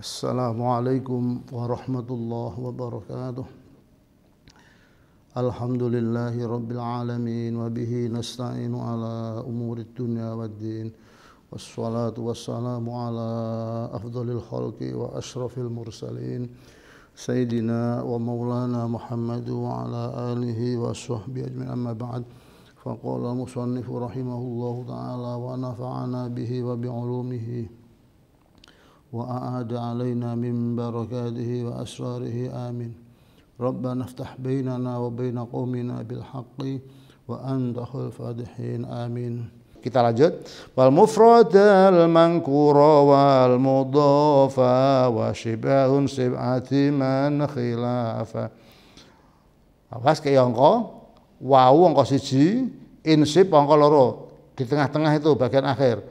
السلام عليكم ورحمة الله وبركاته الحمد لله رب العالمين وبه نستعين على أمور الدنيا والدين والصلاة والسلام على أفضل الخلق وأشرف المرسلين سيدنا ومولانا محمد وعلى آله وصحبه أجمعين أما بعد فقال المصنف رحمه الله تعالى ونفعنا به وبعلومه وأعاد علينا من بركاته وأسراره آمين ربنا افتح بيننا وبين قومنا بالحق وأنت خير الفاتحين آمين kita lanjut wal mufrad al manqura wal mudhafa wa shibahun sib'ati man khilafa awas ke angka ya wau angka siji insib angka loro di tengah-tengah itu bagian akhir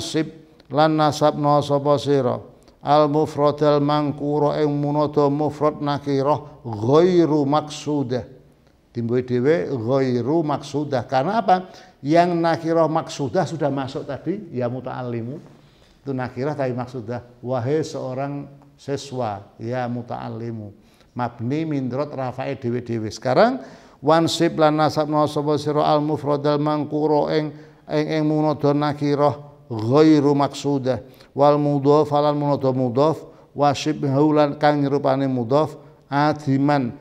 sib lan nasabna sapa sira al mufradal mangkura ing munada mufrad nakirah ghairu maksudah timbuhe dhewe ghairu maksudah karena apa yang nakirah maksudah sudah masuk tadi ya muta'allimu itu nakirah tapi maksudah wahai seorang siswa ya muta'allimu mabni mindrot rafa'i dhewe-dhewe sekarang wansib lan nasabna sapa sira al mufradal mangkuro eng eng eng munoto nakirah ghairu maksudah wal mudhof lan munadha mudhof wa syibhu kang nyerupane mudhof adiman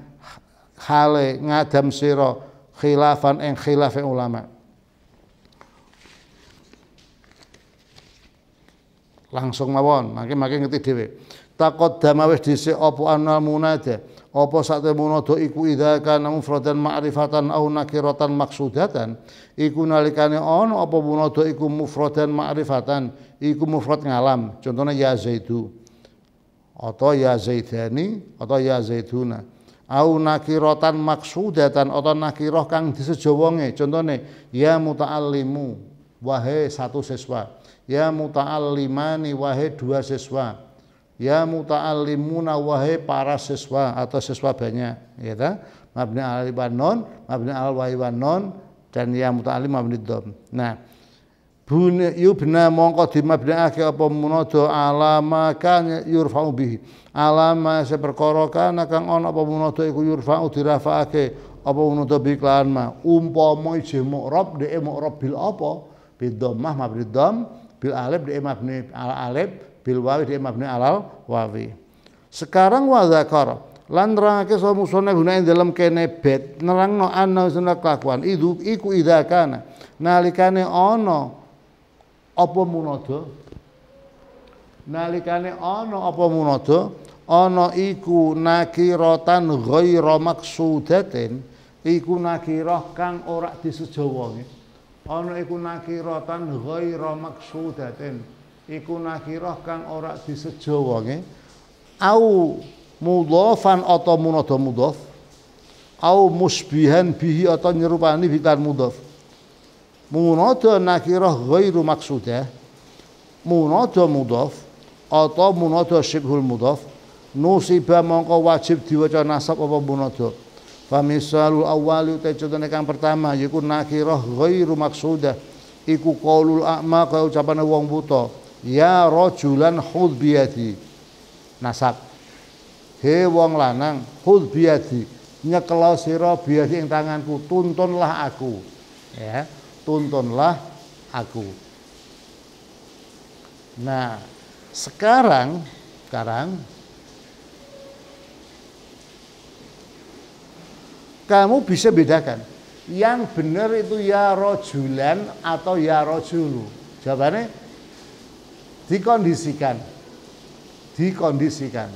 hale ngadam sira khilafan ing khilafe ulama langsung mawon makin makin ngerti dhewe takut damawis dhisik apa anal munadah apa sakte munada iku idza kana mufradan ma'rifatan au nakiratan maksudatan iku nalikane ana apa munada iku mufradan ma'rifatan iku mufrad ngalam contohnya ya zaidu atau ya zaidani atau ya zaiduna au nakiratan maksudatan atau nakiroh kang disejowonge contohnya ya muta'allimu wahai satu siswa ya muta'allimani wahai dua siswa Ya muta'allimuna wahai para siswa atau siswa banyak gitu. Mabni al wa non, mabni al wa wa non dan ya muta'allim mabni dom. Nah, Bunyi yubna mongko ake apa munada alama kan yurfa'u bihi. Alama seperkara kan kang ana apa munada iku yurfa'u dirafa'ake apa munada bi klan ma. Umpama ije mu'rab dhek mu'rab bil apa? Bidom mah mabni dom bil alif dhek mabni al alif bil wawi dia mabni alal wawi sekarang wa zakara lan nerangake sapa dalam kene bet nerangno ana sunna kelakuan itu iku idakana nalikane ana apa munada nalikane ana apa munada ana iku nakiratan ghaira maksudatin iku nakirah kang ora disejawangi ana iku nakiratan ghaira maksudatin iku nakirah kang ora disejo wonge au mudhofan atau munadha mudhof au musbihan bihi atau nyerupani bikan mudhof munadha nakirah ghairu maksudah munadha mudhof atau munadha syibhul mudhof nusiba mongko wajib diwaca nasab apa munadha famisalul awal itu contohne kang pertama ikun nakirah ghairu maksudah iku kaulul akma kaya ucapane wong buta ya rojulan hudbiyadi nasab he wong lanang hudbiyadi biyadi nyekelo sira biyadi ing tanganku tuntunlah aku ya tuntunlah aku nah sekarang sekarang kamu bisa bedakan yang benar itu ya rojulan atau ya rojulu jawabannya dikondisikan dikondisikan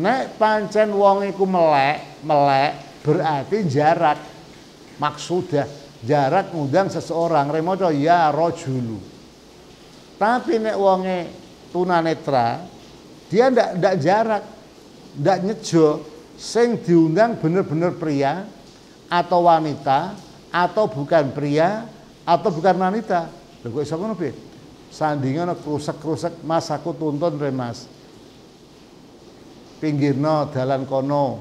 nek pancen wong iku melek melek berarti jarak maksudnya jarak ngundang seseorang remoto ya rojulu tapi nek wonge netra dia ndak ndak jarak ndak nyejo sing diundang bener-bener pria atau wanita atau bukan pria atau bukan wanita lho kok iso ngono sandingan kerusak kerusak mas aku tuntun re mas no dalan kono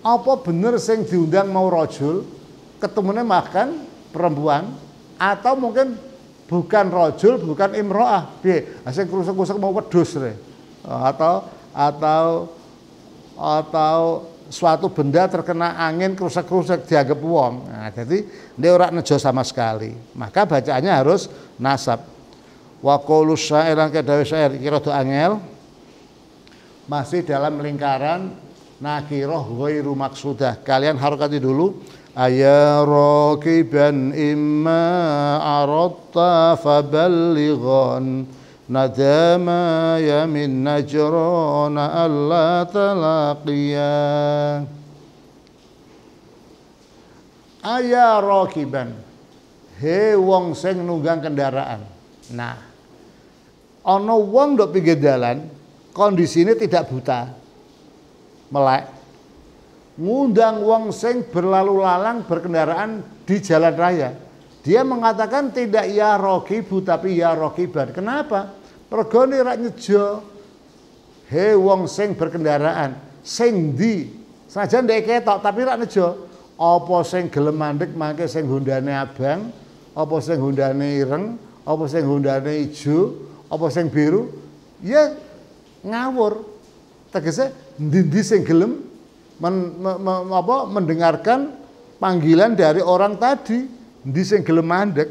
apa bener sing diundang mau rojul ketemunya makan perempuan atau mungkin bukan rojul bukan imroah Bi, asing kerusak-kerusak mau pedus re atau atau atau suatu benda terkena angin kerusak-kerusak dianggap wong. Nah, jadi dia orang nejo sama sekali. Maka bacaannya harus nasab wa qawlu syair lan kadawe syair iki rada angel masih dalam lingkaran nakiroh ghairu maksudah kalian harokati dulu Aya rakiban imma aratta faballighan nadama ya min najrona alla talaqiya Aya rakiban he wong seng nunggang kendaraan nah Ono wong dok pinggir kondisi ini tidak buta melek ngundang wong sing berlalu lalang berkendaraan di jalan raya dia mengatakan tidak ya rokibu tapi ya rokiban kenapa pergoni rak nyejo he wong sing berkendaraan sing di saja ndek ketok tapi rak nejo apa sing gelem mandek mangke sing hundane abang apa sing hundane ireng apa sing hundane ijo apa sing biru ya ngawur tegese ndi sing gelem men, me, me, apa, mendengarkan panggilan dari orang tadi ndi sing gelem mandek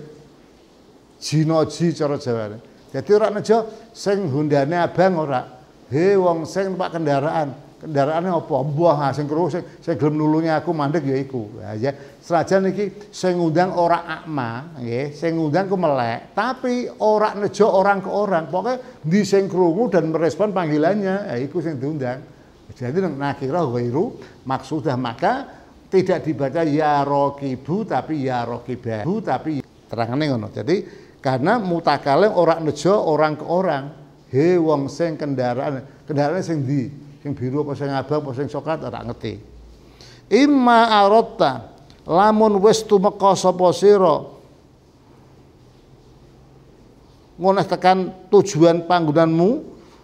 jinoji cara Jawa. Jadi ora nejo sing hundane abang ora. He wong sing pak kendaraan Kendaraannya apa? nggak ah, sing kru sing, sing gelem nulungi aku mandek ya iku. Nah, ya seraja niki sing ngundang ora akma, nggih, sing ngundang ku melek, tapi ora nejo orang ke orang. pokoknya di sing krungu dan merespon panggilannya, ya iku sing diundang. Jadi nakirah nah, ghairu maksudah maka tidak dibaca ya roki rokibu tapi ya roki rokibahu tapi terangane ngono. Jadi karena mutakalem orang nejo orang ke orang. He wong sing kendaraan, kendaraan sing di sing biru apa sing abang apa sing coklat ora ngerti imma arotta lamun wis tumeka sapa sira ngoneh tekan tujuan panggunanmu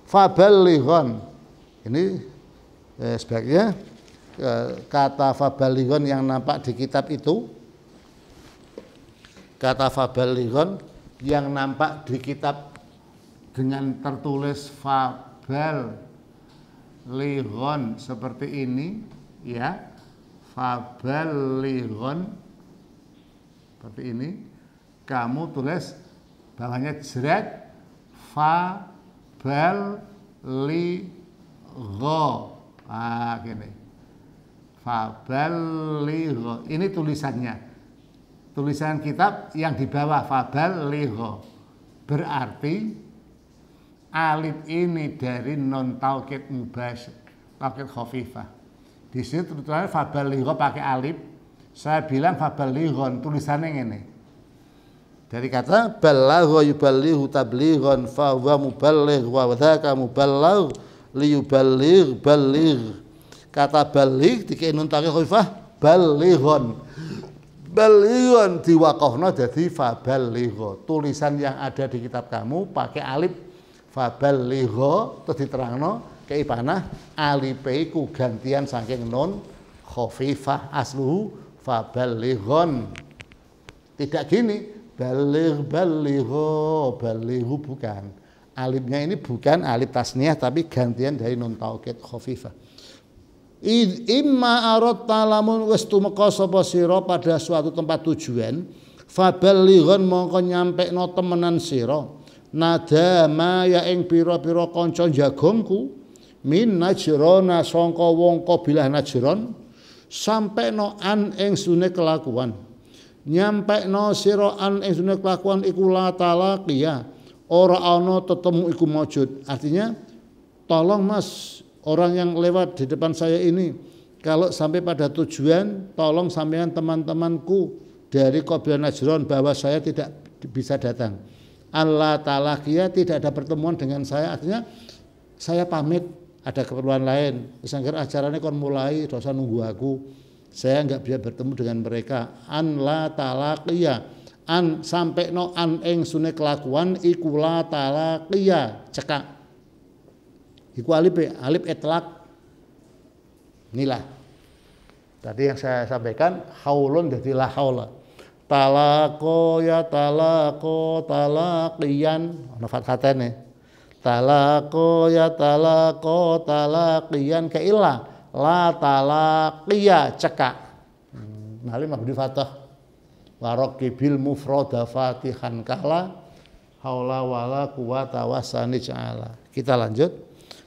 fabalighon ini eh, sebaiknya eh, kata fabalighon yang nampak di kitab itu kata fabalighon yang nampak di kitab dengan tertulis Fabel ligon seperti ini ya fabel lihon seperti ini kamu tulis bawahnya jret fabel Ligo, li go ah gini fabel ini tulisannya tulisan kitab yang di bawah fabel berarti Alif ini dari non taukid mubas taukid khofifah di sini terutama fabaligho pakai alif saya bilang tulisan tulisannya ini dari kata balagho beli, tablighon fa huwa muballigh wa dzaka muballigh li yuballigh balligh kata balik dikei nun taukid khofifah balighon balighon diwakofno jadi fabaligho tulisan yang ada di kitab kamu pakai alif liho terus diterangno kei panah alipei ku gantian saking nun khafifah asluhu lihon tidak gini balir baliho balihu bukan alipnya ini bukan alip tasniah tapi gantian dari non taukit khofifah imma arot talamun wis tumeka siro pada suatu tempat tujuan lihon mongko nyampe no temenan sira Nada ya ing pira-pira kanca jagongku min najrona sangka wong kabilah najron sampai no an ing sune kelakuan nyampe no sira an ing sune kelakuan iku la talaqiya ora ana tetemu iku mujud artinya tolong mas orang yang lewat di depan saya ini kalau sampai pada tujuan tolong sampaikan teman-temanku dari Kobil Najron bahwa saya tidak bisa datang. Allah Ta'ala kia tidak ada pertemuan dengan saya artinya saya pamit ada keperluan lain sangkir acaranya kon mulai dosa nunggu aku saya enggak bisa bertemu dengan mereka an la talaqiya an sampai no an eng sune kelakuan ikula talaqiya cekak iku alip alip etlak inilah tadi yang saya sampaikan haulun jadilah haulah talako ya talako talakian ana fathatene talako ya talako talakian ke illa la talaqiya cekak hmm, nali mabdi fathah warokki bil mufroda fatihan kala haula wala quwata wasani kita lanjut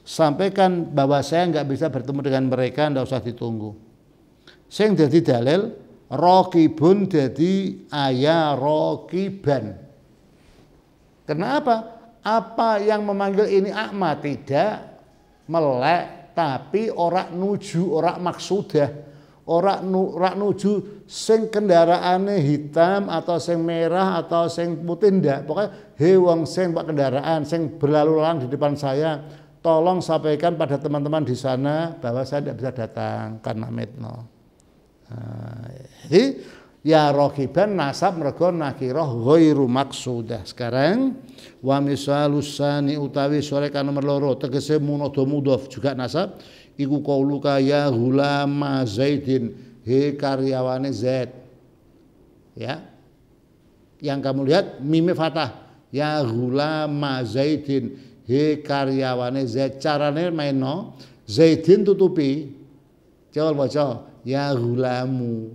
sampaikan bahwa saya nggak bisa bertemu dengan mereka nggak usah ditunggu yang jadi dalil rokibun jadi ayah rokiban. Kenapa? Apa yang memanggil ini akma tidak melek tapi ora nuju ora maksudah ora nu, ora nuju sing kendaraane hitam atau sing merah atau sing putih ndak pokoknya he wong sing pak kendaraan sing berlalu lalang di depan saya tolong sampaikan pada teman-teman di sana bahwa saya tidak bisa datang karena metno jadi eh, ya rokiban nasab mergo nakiroh ghairu maksudah sekarang wa misalusani utawi utawi kan nomor loro tegese munodo mudof juga nasab iku kauluka ya hulama zaidin he karyawane zaid ya yang kamu lihat mimi fatah ya hulama zaidin he karyawane zaid carane maino zaidin tutupi coba baca ya gulamu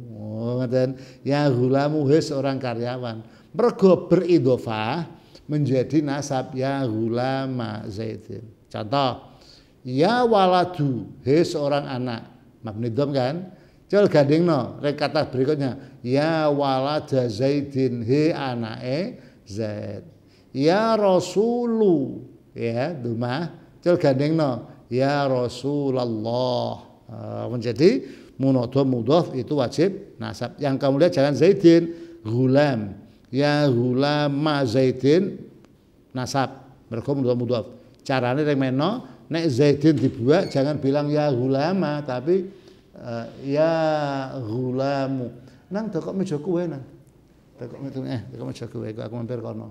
dan oh, ya gulamu he seorang karyawan mergo beridofah menjadi nasab ya gulama zaidin contoh ya waladu he seorang anak mabnidom kan Jol gading no, rekata berikutnya. Ya walada Zaidin he anae Zaid. Ya Rasulu. Ya, duma. Ah. Jol gading no. Ya Rasulullah. Ah, menjadi munodo mudof itu wajib nasab. Yang kamu lihat jangan Zaidin, gulam. Ya gulama Zaidin nasab. Mergo mudof caranya yang meno nek Zaidin dibuat jangan bilang ya gulama tapi uh, ya gulamu. Nang tekok meja kue nang. Tekok meja eh tekok meja kue aku mampir kono.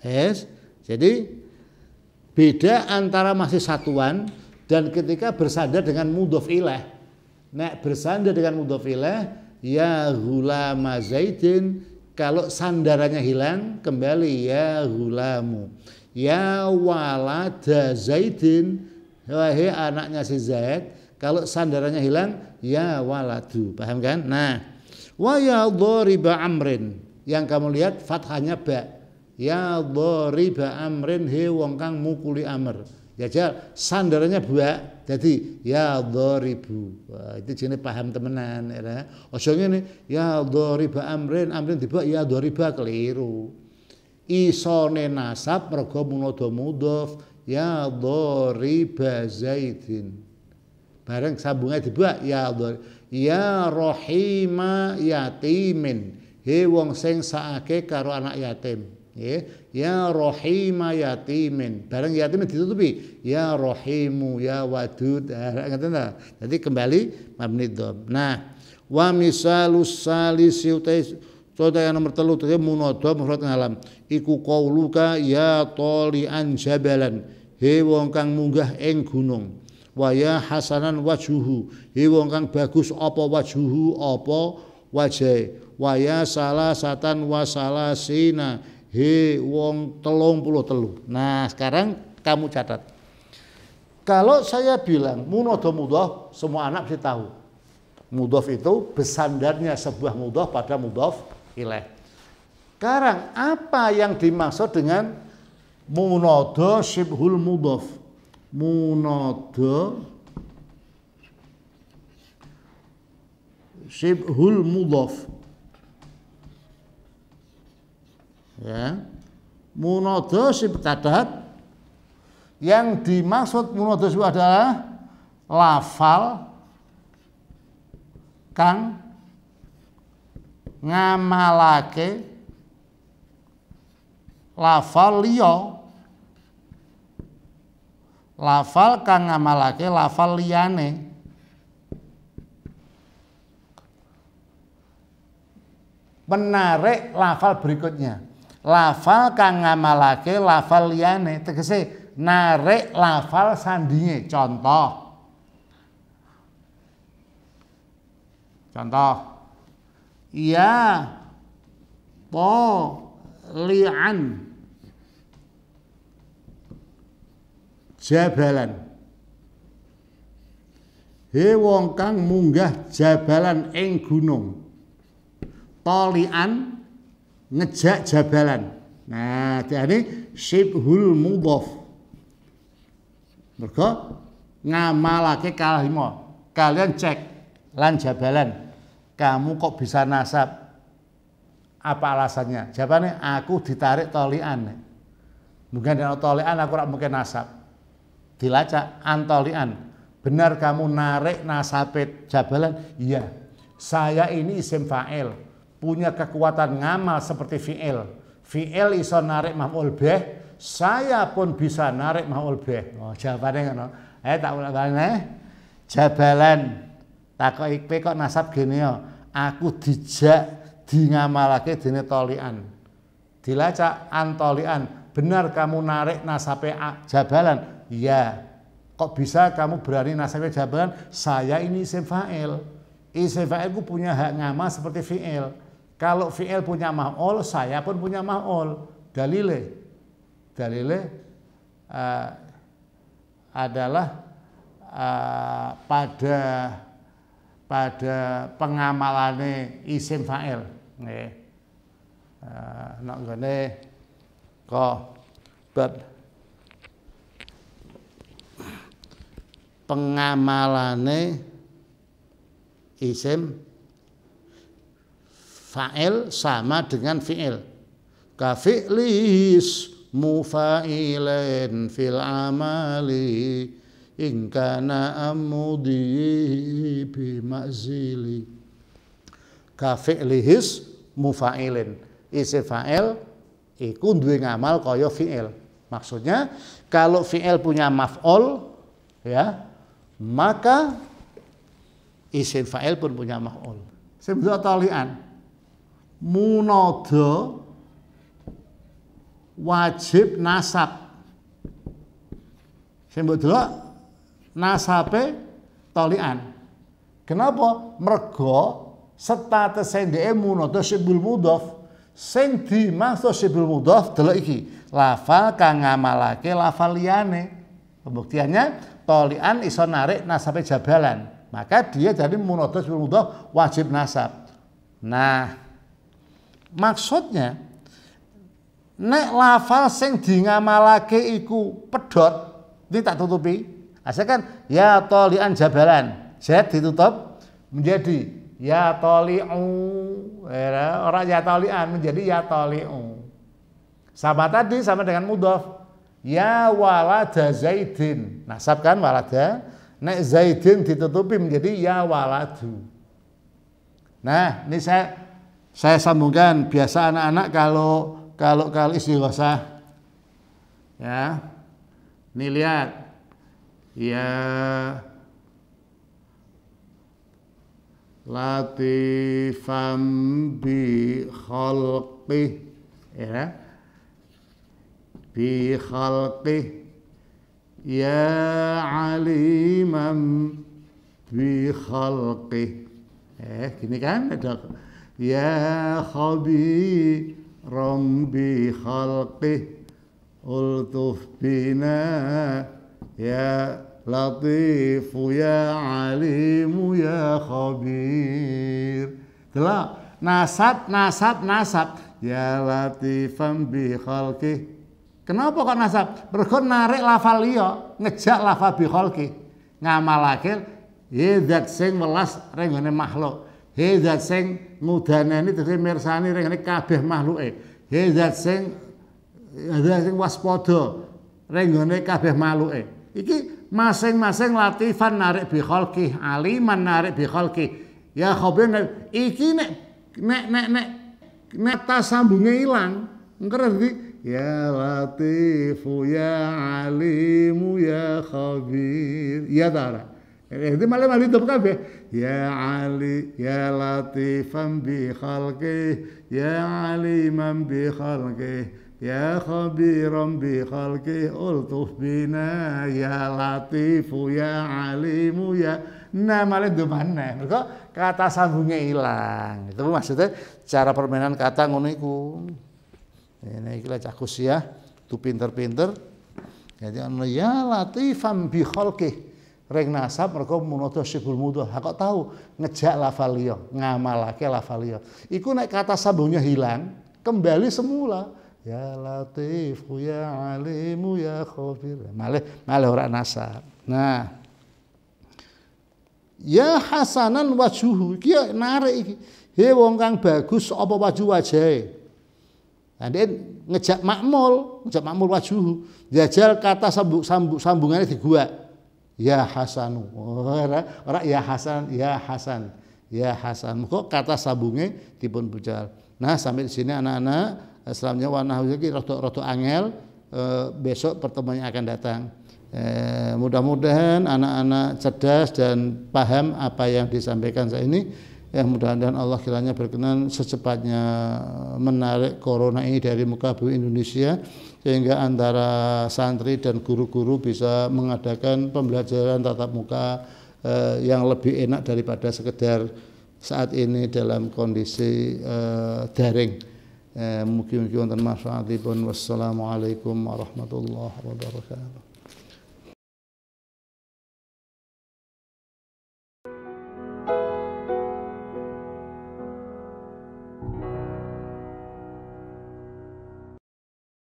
es Jadi beda antara masih satuan dan ketika bersandar dengan mudhof ilah nek bersandar dengan mudhof ilah ya gulama zaidin kalau sandarannya hilang kembali ya gulamu ya walada zaidin wahai anaknya si zaid kalau sandarannya hilang ya waladu paham kan nah wa ya dhariba amrin yang kamu lihat fathahnya ba ya dhariba amrin he wong mukuli amr jadi ya, sandarannya buah, Jadi ya dharibu. Wah, itu jenis paham temenan ya. Ojo kan? ini ya dhariba amrin amrin dibuat ya dhariba keliru. Isone nasab mergo munodo mudof, ya dhariba zaidin. Bareng sambungnya dibuat ya dhar ya rohima yatimin. He wong sing saake karo anak yatim ya rohima yatimin barang yatimin ditutupi ya rohimu ya wadud eh, jadi kembali mabni nah wa misalus salisi utai Contoh yang nomor telu itu munodom mufrad alam. Iku kauluka ya tolian jabalan. He wong kang munggah ing gunung. Waya hasanan wajuhu. He wong kang bagus apa wajuhu apa wajah. Waya salah satan wasalasina he wong telung puluh telu. Nah sekarang kamu catat. Kalau saya bilang munodo mudof, semua anak pasti tahu. Mudof itu besandarnya sebuah mudof pada mudof ilah. Sekarang apa yang dimaksud dengan munodo shibhul mudof? Munodo shibhul mudof ya munodo sibtadat yang dimaksud munodo adalah lafal kang ngamalake lafal liyo lafal kang ngamalake lafal liane menarik lafal berikutnya lafal kang ngamalake lafal liyane tegese narik lafal sandinge contoh contoh iya po lian jabalan he wong kang munggah jabalan ing gunung tolian ngejak jabalan. Nah, diarani syibhul mudhof. Mereka ngamalake kalima. Kalian cek lan jabalan. Kamu kok bisa nasab? Apa alasannya? Jawabannya aku ditarik tolian. Mungkin dengan tolian aku tidak mungkin nasab. Dilacak antolian. Benar kamu narik nasabet jabalan? Iya. Saya ini isim fa'il punya kekuatan ngamal seperti fi'il. Fi'il iso narik maf'ul bih, saya pun bisa narik maf'ul bih. Oh, jawabannya ngono. Eh tak ulang balik eh. Jabalan kok ikpe kok nasab gini ya. Aku dijak di dingamalake dene tolian. Dilacak antolian. Benar kamu narik nasabnya jabalan? ya, Kok bisa kamu berani nasabnya jabalan? Saya ini isim fa'il. Isim fa'il ku punya hak ngamal seperti fi'il. Kalau fi'il punya maf'ul, saya pun punya maf'ul. Dalile. Dalile uh, adalah uh, pada pada pengamalane isim fa'il. Nggih. Uh, eh, nek ngene ko bab pengamalane isim fa'il sama dengan fi'il ka fi'lis ismu fil amali in kana amudi bi ma'zili ka fi'lis ismu isi fa'il iku duwe ngamal kaya fi'il maksudnya kalau fi'il punya maf'ul ya maka isim fa'il pun punya maf'ul sebetulnya talian munodo wajib nasab. Saya mbok nasabe tolian. Kenapa? Mergo status sendi munodo sebul mudof sing dimaksud sebul mudof dulu iki. Lafal kang ngamalake lafal liane. Pembuktiannya tolian iso narik nasabe jabalan. Maka dia jadi munodo sebul mudof wajib nasab. Nah, Maksudnya nek lafal sing dingamalake iku pedot, ini tak tutupi. Asal nah, kan ya tolian jabalan. Z ditutup menjadi ya toliu. Ya, orang ya tolian menjadi ya toliu. Sama tadi sama dengan mudof. Ya walada Zaidin. Nasab kan walada. Nek Zaidin ditutupi menjadi ya waladu. Nah, ini saya saya sambungkan biasa anak-anak kalau kalau kalau istighosah ya. Ini lihat. Ya latifam bi khalqi ya bi khalqi ya alimam bi khalqi eh gini kan ada ya khabiram rambi halki ultuf bina ya latifu ya alimu ya khabir telah nasab nasab nasab ya latifam bi khalqi Kenapa kok nasab? Mergo narik lafal liya, ngejak lafal bi khalqi. Ngamalake ya zat sing welas ring makhluk. He zat sing ngudanani tegese mirsani rene kabeh makhluke. He zat sing zat sing waspada rengone kabeh makhluke. Iki masing-masing latifan narik bi kholqi aliman narik bi kholqi. Ya khobin iki nek nek nek nek neta sambunge ilang. Ngerti? Ya latifu ya alimu ya khabir. Ya darah. Eh, Ini malah malah hidup kabeh. Ya Ali, ya Latifan bi khalqi, ya Aliman bi khalqi, ya Khabiran bi khalqi, ultuf bina, ya Latifu, ya Alimu, ya Nah malah itu mana? Mereka kata sambungnya hilang. Itu maksudnya cara permainan kata ngonoiku. Ini kira cakus ya, tu pinter-pinter. Jadi ya Latifan bi khalqi ring nasab mereka munodo syekhul mudo kok tahu ngejak lafal ngamalake lafal iku naik kata sambungnya hilang kembali semula ya latif ya alimu ya khafir malih malih orang nasab nah ya hasanan wajuhu iki ya narik iki he wong kang bagus apa wajuh wajahe Nah, dia ngejak makmul, ngejak makmul wajuhu. Jajal kata sambung, sambung, sambungannya diguak ya Hasan ora oh, ora ya Hasan ya Hasan ya Hasan kok kata sabunge dipun bucal nah sampai di sini anak-anak eh, selanjutnya warna lagi roto rotok angel eh, Besok pertemuan yang akan datang eh, mudah-mudahan anak-anak cerdas dan paham apa yang disampaikan saya ini Ya mudah-mudahan Allah kiranya berkenan secepatnya menarik corona ini dari muka bumi Indonesia sehingga antara santri dan guru-guru bisa mengadakan pembelajaran tatap muka eh, yang lebih enak daripada sekedar saat ini dalam kondisi eh, daring. Mungkin eh, Mungkin-mungkin manfaatipun. Wassalamualaikum warahmatullahi wabarakatuh.